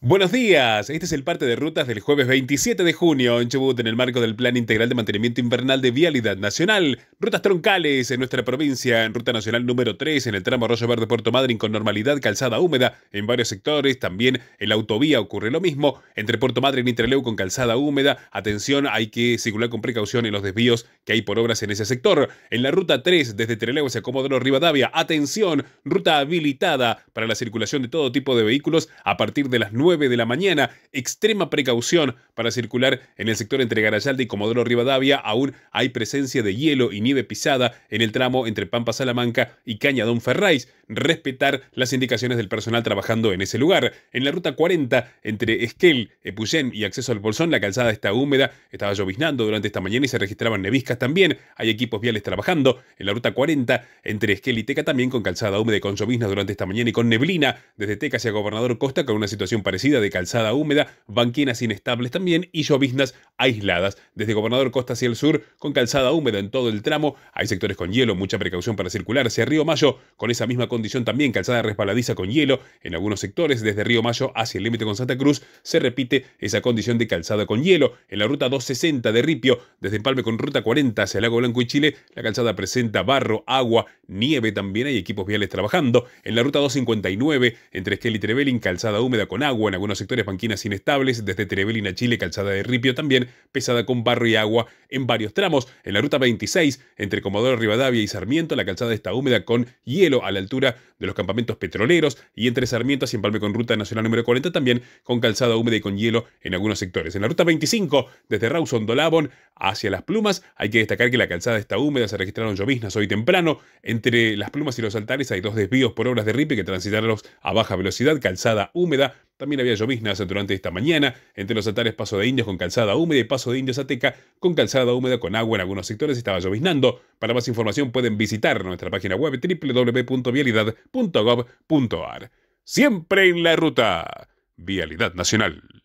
Buenos días, este es el parte de rutas del jueves 27 de junio en Chubut en el marco del Plan Integral de Mantenimiento Invernal de Vialidad Nacional. Rutas troncales en nuestra provincia, en Ruta Nacional número 3, en el tramo Arroyo Verde Puerto Madryn con normalidad, calzada húmeda en varios sectores, también en la autovía ocurre lo mismo, entre Puerto Madryn y Treleu con calzada húmeda, atención, hay que circular con precaución en los desvíos que hay por obras en ese sector. En la Ruta 3, desde Treleu hacia Comodoro Rivadavia, atención, ruta habilitada para la circulación de todo tipo de vehículos a partir de las 9 de la mañana. Extrema precaución para circular en el sector entre Garayalde y Comodoro Rivadavia. Aún hay presencia de hielo y nieve pisada en el tramo entre Pampa Salamanca y Don ferrais Respetar las indicaciones del personal trabajando en ese lugar. En la ruta 40, entre Esquel, Epuyén y acceso al Bolsón, la calzada está húmeda. Estaba lloviznando durante esta mañana y se registraban neviscas también. Hay equipos viales trabajando en la ruta 40, entre Esquel y Teca también con calzada húmeda y con lloviznas durante esta mañana y con neblina desde Teca hacia Gobernador Costa con una situación parecida de calzada húmeda, banquinas inestables también y lloviznas aisladas. Desde Gobernador Costa hacia el sur, con calzada húmeda en todo el tramo, hay sectores con hielo, mucha precaución para circular. Hacia Río Mayo, con esa misma condición también, calzada resbaladiza con hielo en algunos sectores. Desde Río Mayo hacia el límite con Santa Cruz, se repite esa condición de calzada con hielo. En la ruta 260 de Ripio, desde Empalme con ruta 40 hacia Lago Blanco y Chile, la calzada presenta barro, agua, nieve también. Hay equipos viales trabajando. En la ruta 259, entre Esquel y Trevelin, calzada húmeda con agua en algunos sectores, banquinas inestables, desde Trevelin a Chile, calzada de Ripio también, pesada con barro y agua en varios tramos. En la ruta 26, entre Comodoro Rivadavia y Sarmiento, la calzada está húmeda con hielo a la altura de los campamentos petroleros y entre Sarmiento y Empalme con Ruta Nacional número 40 también con calzada húmeda y con hielo en algunos sectores. En la ruta 25, desde Rawson Dolabon hacia Las Plumas, hay que destacar que la calzada está húmeda, se registraron lloviznas hoy temprano. Entre Las Plumas y los altares hay dos desvíos por obras de ripio que transitarlos a baja velocidad, calzada húmeda también había lloviznas durante esta mañana entre los altares Paso de Indios con calzada húmeda y Paso de Indios Ateca con calzada húmeda con agua en algunos sectores estaba lloviznando. Para más información pueden visitar nuestra página web www.vialidad.gov.ar. Siempre en la ruta. Vialidad Nacional.